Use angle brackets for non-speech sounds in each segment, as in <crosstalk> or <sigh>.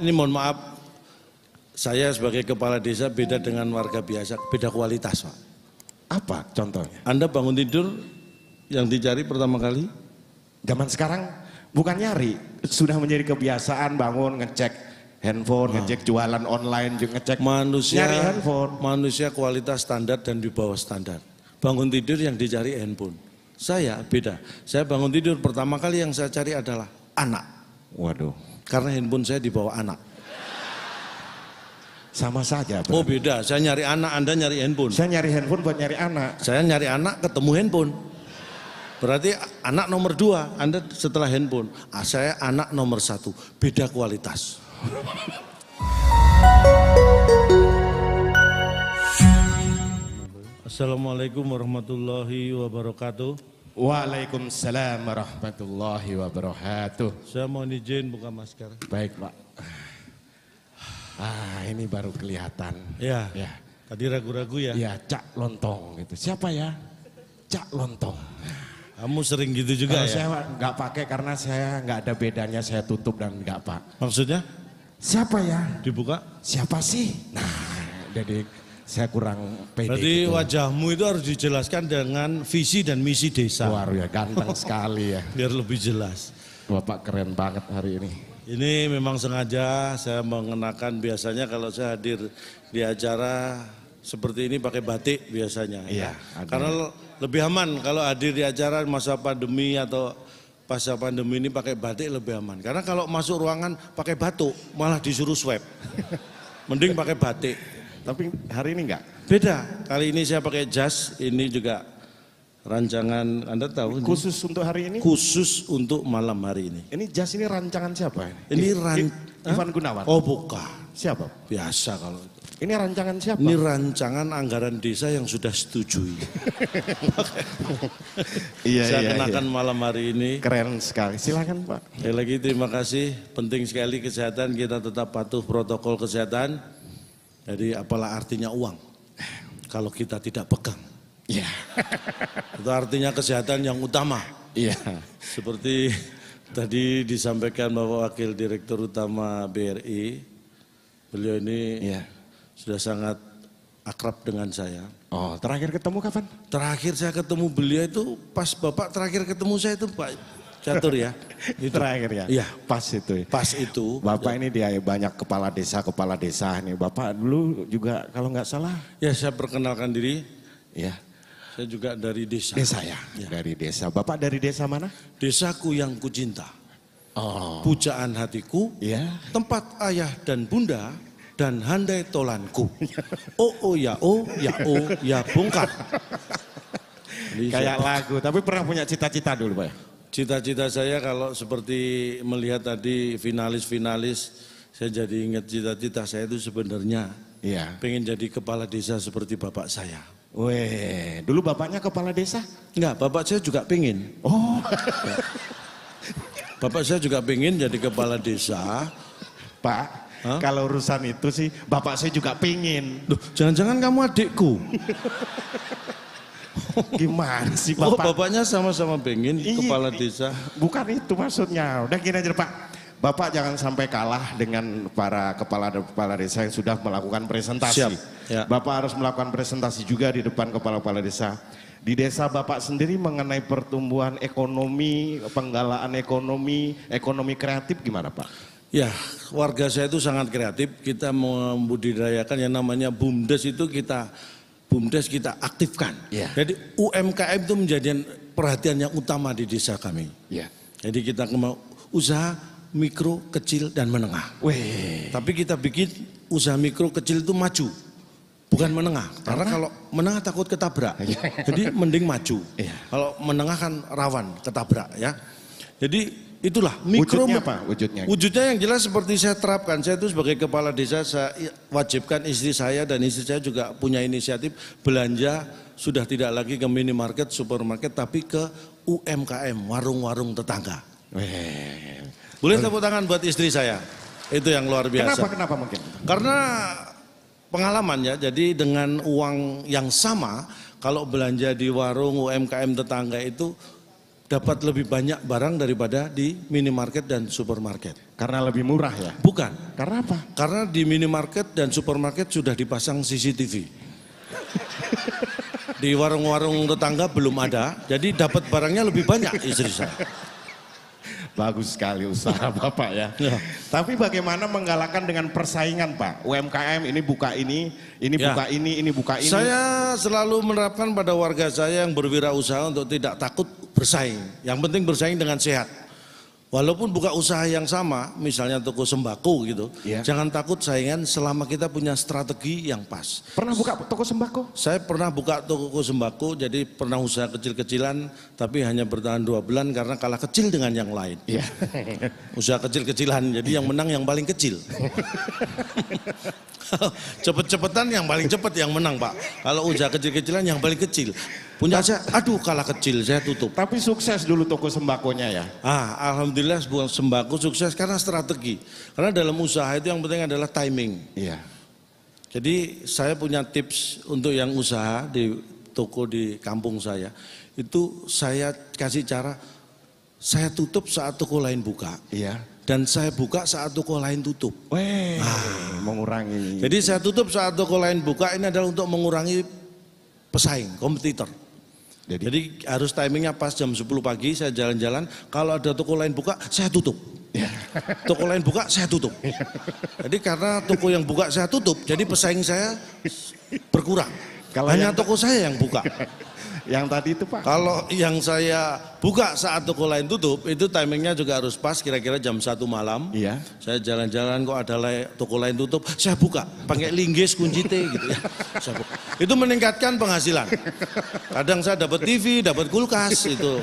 ini mohon maaf, saya sebagai kepala desa beda dengan warga biasa, beda kualitas Pak. Apa contohnya? Anda bangun tidur yang dicari pertama kali? Zaman sekarang bukan nyari, sudah menjadi kebiasaan bangun ngecek handphone, nah. ngecek jualan online, juga ngecek manusia nyari handphone. Manusia kualitas standar dan di bawah standar. Bangun tidur yang dicari handphone. Saya beda. Saya bangun tidur pertama kali yang saya cari adalah anak. Waduh. Karena handphone saya dibawa anak. Sama saja. Oh beda, saya nyari anak, Anda nyari handphone. Saya nyari handphone buat nyari anak. Saya nyari anak ketemu handphone. Berarti anak nomor dua, Anda setelah handphone. Ah, saya anak nomor satu, beda kualitas. Assalamualaikum warahmatullahi wabarakatuh. Waalaikumsalam warahmatullahi wabarakatuh. Saya mohon izin buka masker. Baik, Pak. Ah, ini baru kelihatan. Ya. ya. Tadi ragu-ragu ya? Ya, Cak Lontong gitu. Siapa ya? Cak Lontong. Kamu sering gitu juga Kalau ya? Saya nggak pakai karena saya nggak ada bedanya saya tutup dan nggak pak. Maksudnya? Siapa ya? Dibuka? Siapa sih? Nah, jadi saya kurang pede. Berarti gitu. wajahmu itu harus dijelaskan dengan visi dan misi desa. Luar ya, ganteng sekali ya. Biar lebih jelas. Bapak keren banget hari ini. Ini memang sengaja saya mengenakan biasanya kalau saya hadir di acara seperti ini pakai batik biasanya. Ya. Iya. Ya. Karena lebih aman kalau hadir di acara masa pandemi atau pasca pandemi ini pakai batik lebih aman. Karena kalau masuk ruangan pakai batuk malah disuruh swab. <laughs> Mending pakai batik. Tapi hari ini enggak? Beda. Kali ini saya pakai jas, ini juga rancangan Anda tahu khusus ini? untuk hari ini? Khusus untuk malam hari ini. Ini jas ini rancangan siapa ini? Ini ran I Ivan Gunawan. Oh, buka. Siapa? Biasa kalau ini rancangan siapa? Ini rancangan anggaran desa yang sudah setujui. <laughs> iya, Saya iya, iya. kenakan iya. malam hari ini. Keren sekali. Silakan Pak. Sekali lagi terima kasih. Penting sekali kesehatan. Kita tetap patuh protokol kesehatan. Jadi apalah artinya uang kalau kita tidak pegang. Iya. Yeah. <laughs> Itu artinya kesehatan yang utama. Iya. Yeah. Seperti tadi disampaikan bahwa Wakil Direktur Utama BRI, beliau ini yeah. sudah sangat akrab dengan saya. Oh, terakhir ketemu kapan? Terakhir saya ketemu beliau itu pas Bapak terakhir ketemu saya itu Pak catur ya. <laughs> Itu. Terakhir ya. Iya. Pas itu. Ya? Pas itu. Bapak ya. ini dia banyak kepala desa kepala desa nih. Bapak dulu juga kalau nggak salah. Ya saya perkenalkan diri. Ya. Saya juga dari desa. Desa ya. ya. Dari desa. Bapak dari desa mana? Desaku yang kucinta. Oh. Pujaan hatiku. Ya. Tempat ayah dan bunda dan handai tolanku. <laughs> Oh oh ya oh ya oh ya bongkar. Kayak lagu, tapi pernah punya cita-cita dulu Pak ya? Cita-cita saya kalau seperti melihat tadi finalis-finalis, saya jadi ingat cita-cita saya itu sebenarnya iya. pengen jadi kepala desa seperti bapak saya. Weh, dulu bapaknya kepala desa? Enggak, bapak saya juga pengen. Oh. <laughs> bapak saya juga pengen jadi kepala desa. Pak, Hah? kalau urusan itu sih bapak saya juga pengen. jangan-jangan kamu adikku. <laughs> Gimana sih oh, Bapak? Oh, bapaknya sama-sama pengen -sama iya. kepala desa. Bukan itu maksudnya. Udah gini aja Pak. Bapak jangan sampai kalah dengan para kepala kepala desa yang sudah melakukan presentasi. ya. Bapak harus melakukan presentasi juga di depan kepala-kepala desa di desa Bapak sendiri mengenai pertumbuhan ekonomi, penggalaan ekonomi, ekonomi kreatif gimana Pak? Ya, warga saya itu sangat kreatif. Kita membudidayakan yang namanya BUMDes itu kita BUMDes kita aktifkan. Yeah. Jadi UMKM itu menjadi perhatian yang utama di desa kami. Yeah. Jadi kita mau usaha mikro, kecil dan menengah. Weh. Tapi kita bikin usaha mikro, kecil itu maju. Bukan yeah. menengah, karena Apa? kalau menengah takut ketabrak. <laughs> Ya. Jadi mending maju. Ya. Kalau menengah kan rawan ketabrak ya. Jadi Itulah mikro wujudnya apa wujudnya? Wujudnya yang jelas seperti saya terapkan. Saya itu sebagai kepala desa saya wajibkan istri saya dan istri saya juga punya inisiatif belanja sudah tidak lagi ke minimarket, supermarket tapi ke UMKM, warung-warung tetangga. Boleh tepuk tangan buat istri saya. Itu yang luar biasa. Kenapa kenapa mungkin? Karena pengalaman ya. Jadi dengan uang yang sama kalau belanja di warung UMKM tetangga itu dapat lebih banyak barang daripada di minimarket dan supermarket. Karena lebih murah ya? Bukan. Karena apa? Karena di minimarket dan supermarket sudah dipasang CCTV. <laughs> di warung-warung tetangga belum ada, jadi dapat barangnya lebih banyak istri saya. Bagus sekali usaha <laughs> Bapak ya. ya. Tapi bagaimana menggalakkan dengan persaingan Pak? UMKM ini buka ini, ini ya. buka ini, ini buka ini. Saya selalu menerapkan pada warga saya yang berwirausaha untuk tidak takut bersaing. Yang penting bersaing dengan sehat. Walaupun buka usaha yang sama, misalnya toko sembako gitu, yeah. jangan takut saingan selama kita punya strategi yang pas. Pernah buka toko sembako? Saya pernah buka toko sembako, jadi pernah usaha kecil-kecilan, tapi hanya bertahan dua bulan karena kalah kecil dengan yang lain. Yeah. <laughs> usaha kecil-kecilan, jadi yang menang yang paling kecil. <laughs> <laughs> Cepet-cepetan yang paling cepet yang menang pak. Kalau usaha kecil-kecilan yang paling kecil. Punya saya, aduh kalah kecil saya tutup. Tapi sukses dulu toko sembakonya ya. Ah, alhamdulillah sebuah sembako sukses karena strategi. Karena dalam usaha itu yang penting adalah timing. Iya. Jadi saya punya tips untuk yang usaha di toko di kampung saya. Itu saya kasih cara saya tutup saat toko lain buka. Iya. Dan saya buka saat toko lain tutup. Weh, ah. mengurangi. Jadi saya tutup saat toko lain buka ini adalah untuk mengurangi pesaing, kompetitor. Jadi, Jadi harus timingnya pas jam 10 pagi saya jalan-jalan. Kalau ada toko lain buka, saya tutup. Ya. Toko lain buka, saya tutup. Jadi karena toko yang buka saya tutup, jadi pesaing saya berkurang. Kalau Hanya toko saya yang buka. Yang tadi itu Pak. Kalau yang saya buka saat toko lain tutup, itu timingnya juga harus pas kira-kira jam satu malam. Iya. Saya jalan-jalan kok ada lay, toko lain tutup, saya buka pakai linggis kunci T gitu ya. Saya buka. Itu meningkatkan penghasilan. Kadang saya dapat TV, dapat kulkas itu.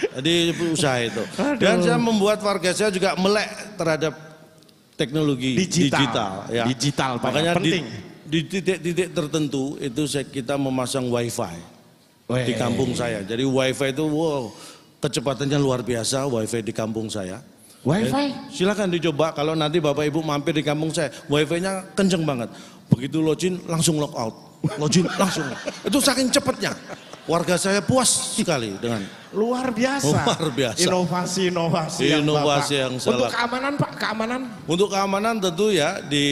Jadi usaha itu. Dan saya membuat warga saya juga melek terhadap teknologi digital. Digital, ya. digital Pak. Ya. Makanya penting. Di, di titik-titik tertentu itu kita memasang wifi. Wey. Oh, iya, di iya, kampung iya. saya. Jadi wifi itu wow, kecepatannya luar biasa wifi di kampung saya. Wifi? Eh, silakan dicoba kalau nanti bapak ibu mampir di kampung saya, wifi-nya kenceng banget. Begitu login langsung log out, login <laughs> langsung. itu saking cepatnya. Warga saya puas sekali dengan luar biasa. Luar biasa. Inovasi-inovasi. Inovasi yang, bapak. yang salah. Untuk keamanan pak, keamanan? Untuk keamanan tentu ya di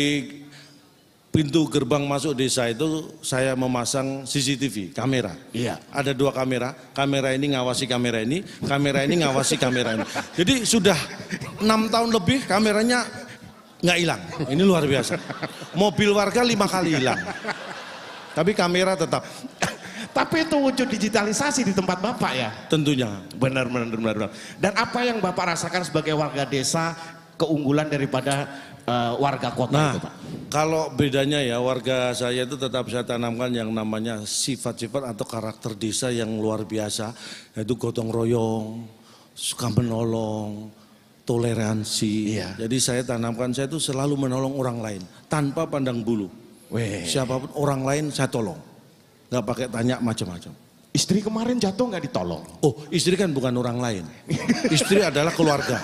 pintu gerbang masuk desa itu saya memasang CCTV kamera. Iya. Ada dua kamera. Kamera ini ngawasi kamera ini, kamera ini ngawasi kamera ini. Jadi sudah enam tahun lebih kameranya nggak hilang. Ini luar biasa. Mobil warga lima kali hilang. Tapi kamera tetap. Tapi itu wujud digitalisasi di tempat Bapak ya? Tentunya. Benar, benar, benar, benar. Dan apa yang Bapak rasakan sebagai warga desa keunggulan daripada uh, warga kota nah, itu Pak? Kalau bedanya ya warga saya itu tetap saya tanamkan yang namanya sifat-sifat atau karakter desa yang luar biasa yaitu gotong royong, suka menolong, toleransi. Iya. Jadi saya tanamkan saya itu selalu menolong orang lain tanpa pandang bulu. Weh. Siapapun orang lain saya tolong. Nggak pakai tanya macam-macam. Istri kemarin jatuh nggak ditolong? Oh, istri kan bukan orang lain. istri adalah keluarga.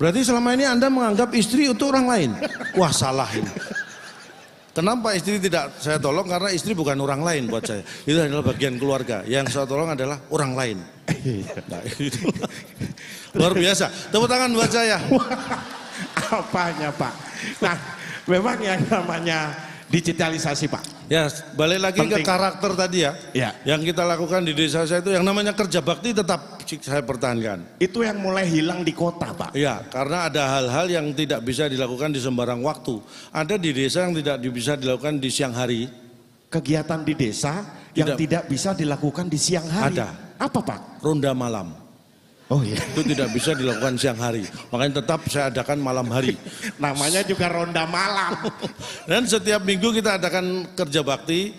Berarti selama ini Anda menganggap istri untuk orang lain. Wah salah ini. Kenapa istri tidak saya tolong? Karena istri bukan orang lain buat saya. Itu adalah bagian keluarga. Yang saya tolong adalah orang lain. Iya. Nah, Luar biasa. Tepuk tangan buat saya. Apanya Pak? Nah memang yang namanya digitalisasi Pak. Ya, balik lagi Penting. ke karakter tadi ya. ya. Yang kita lakukan di desa saya itu yang namanya kerja bakti tetap saya pertahankan. Itu yang mulai hilang di kota Pak. Ya, karena ada hal-hal yang tidak bisa dilakukan di sembarang waktu. Ada di desa yang tidak bisa dilakukan di siang hari. Kegiatan di desa tidak. yang tidak bisa dilakukan di siang hari. Ada. Apa Pak? Ronda malam. Oh iya. Itu tidak bisa dilakukan siang hari. Makanya tetap saya adakan malam hari. Namanya juga ronda malam. Dan setiap minggu kita adakan kerja bakti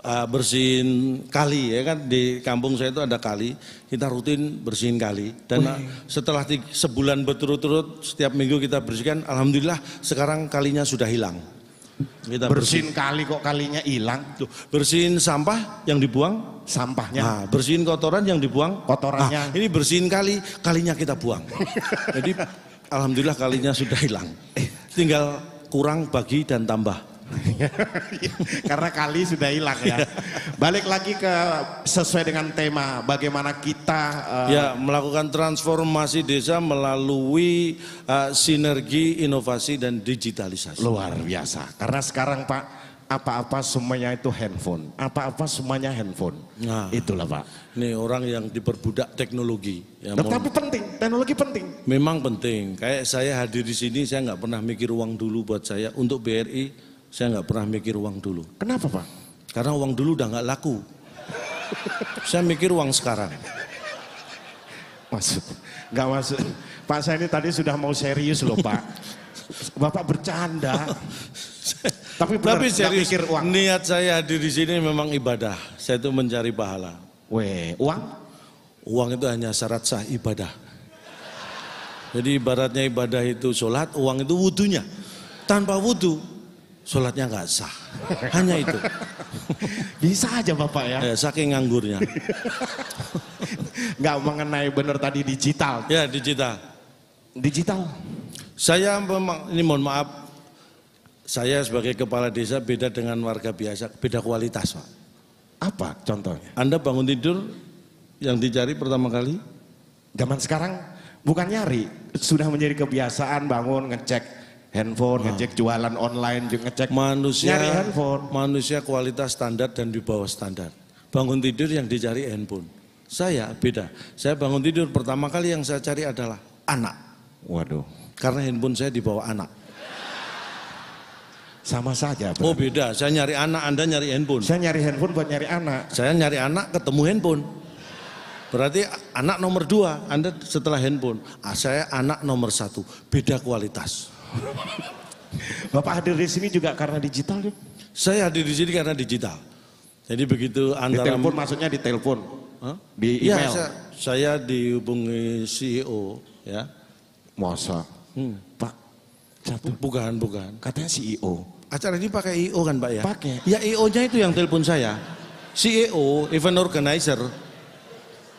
uh, bersihin kali ya kan di kampung saya itu ada kali. Kita rutin bersihin kali dan Wih. setelah sebulan berturut-turut setiap minggu kita bersihkan alhamdulillah sekarang kalinya sudah hilang. Kita bersihin, bersih. kali kok kalinya hilang. Tuh, bersihin sampah yang dibuang sampahnya. Nah, bersihin kotoran yang dibuang kotorannya. Nah, ini bersihin kali kalinya kita buang. Jadi alhamdulillah kalinya sudah hilang. Eh, tinggal kurang bagi dan tambah. <laughs> Karena kali sudah hilang ya. Balik lagi ke sesuai dengan tema bagaimana kita uh, ya melakukan transformasi desa melalui uh, sinergi inovasi dan digitalisasi. Luar biasa. Karena sekarang Pak apa-apa semuanya itu handphone, apa-apa semuanya handphone. Nah, Itulah Pak. Ini orang yang diperbudak teknologi. Ya, Tapi penting, teknologi penting. Memang penting. Kayak saya hadir di sini, saya nggak pernah mikir uang dulu buat saya untuk BRI saya nggak pernah mikir uang dulu. Kenapa Pak? Karena uang dulu udah nggak laku. saya mikir uang sekarang. Masuk. Nggak masuk. Pak saya ini tadi sudah mau serius loh Pak. Bapak bercanda. Tapi benar, Tapi serius, mikir uang. niat saya hadir di sini memang ibadah. Saya itu mencari pahala. Weh, uang? Uang itu hanya syarat sah ibadah. Jadi ibaratnya ibadah itu sholat, uang itu wudhunya. Tanpa wudhu, sholatnya nggak sah. Hanya itu. <laughs> Bisa aja Bapak ya. Eh, saking nganggurnya. nggak mengenai benar tadi digital. Ya digital. Digital. Saya memang, ini mohon maaf, saya sebagai kepala desa beda dengan warga biasa, beda kualitas Pak. Apa contohnya? Anda bangun tidur, yang dicari pertama kali? Zaman sekarang bukan nyari, sudah menjadi kebiasaan bangun ngecek handphone, nah. ngecek jualan online, ngecek manusia nyari handphone. Manusia kualitas standar dan di bawah standar. Bangun tidur yang dicari handphone. Saya beda. Saya bangun tidur pertama kali yang saya cari adalah anak. Waduh. Karena handphone saya di bawah anak. Sama saja. Bro. Oh beda. Saya nyari anak, Anda nyari handphone. Saya nyari handphone buat nyari anak. Saya nyari anak ketemu handphone. Berarti anak nomor dua, Anda setelah handphone. Ah, saya anak nomor satu. Beda kualitas. <laughs> Bapak hadir di sini juga karena digital ya? Saya hadir di sini karena digital. Jadi begitu antara... Di telepon maksudnya di telepon? Huh? Di iya, email? Ya, saya, saya dihubungi CEO ya. Masa? Hmm. Pak, satu. Bukan, bukan. Katanya CEO. Acara ini pakai EO kan Pak ya? Pakai. Ya eo nya itu yang telepon saya. CEO, event organizer.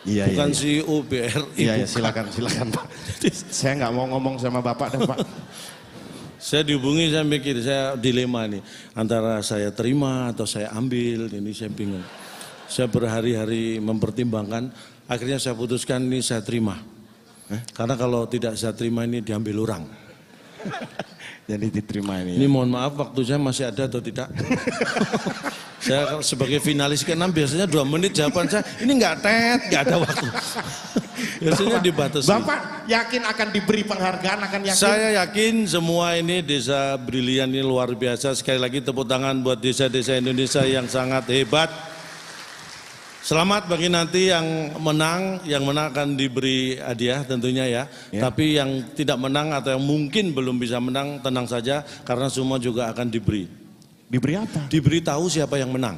Iya, iya Bukan iya, iya. CEO BRI. Iya, iya, silakan, silakan Pak. <laughs> saya nggak mau ngomong sama Bapak dan Pak. <laughs> Saya dihubungi saya mikir saya dilema nih antara saya terima atau saya ambil ini saya bingung. Saya berhari-hari mempertimbangkan akhirnya saya putuskan ini saya terima. Eh? Karena kalau tidak saya terima ini diambil orang. <laughs> Jadi diterima ini. Ya? Ini mohon maaf waktu saya masih ada atau tidak? <laughs> Saya sebagai finalis ke-6 biasanya dua menit jawaban saya ini nggak tet, nggak ada waktu. <laughs> biasanya dibatasi. Bapak yakin akan diberi penghargaan akan yakin? Saya yakin semua ini desa brilian ini luar biasa. Sekali lagi tepuk tangan buat desa-desa Indonesia yang sangat hebat. Selamat bagi nanti yang menang, yang menang akan diberi hadiah tentunya ya. ya. Tapi yang tidak menang atau yang mungkin belum bisa menang, tenang saja karena semua juga akan diberi. Diberi apa? Diberitahu siapa yang menang.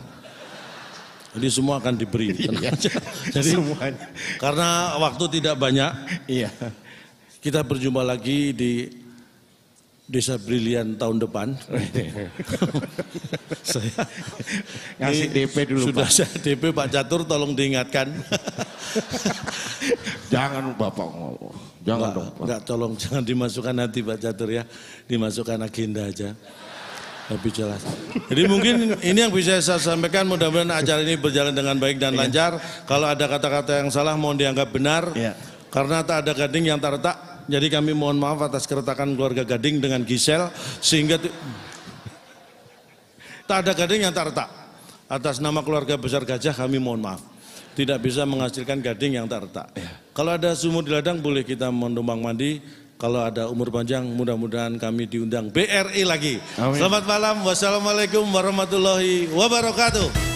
Jadi semua akan diberi. <laughs> Iya. Jadi semuanya. Karena waktu tidak banyak. Iya. Kita berjumpa lagi di Desa Brilian tahun depan. <laughs> saya ngasih DP dulu sudah Pak. saya DP Pak Catur tolong diingatkan. <laughs> jangan Bapak ngomong. Jangan Pak, dong Pak. Enggak tolong jangan dimasukkan nanti Pak Catur ya. Dimasukkan agenda aja lebih jelas. Jadi mungkin ini yang bisa saya sampaikan mudah-mudahan acara ini berjalan dengan baik dan iya. lancar. Kalau ada kata-kata yang salah mohon dianggap benar. Iya. Karena tak ada gading yang retak. Jadi kami mohon maaf atas keretakan keluarga gading dengan Gisel sehingga tak ada gading yang retak. Atas nama keluarga besar gajah kami mohon maaf. Tidak bisa menghasilkan gading yang retak. Iya. Kalau ada sumur di ladang boleh kita mendumbang mandi kalau ada umur panjang mudah-mudahan kami diundang BRI lagi. Amin. Selamat malam. Wassalamualaikum warahmatullahi wabarakatuh.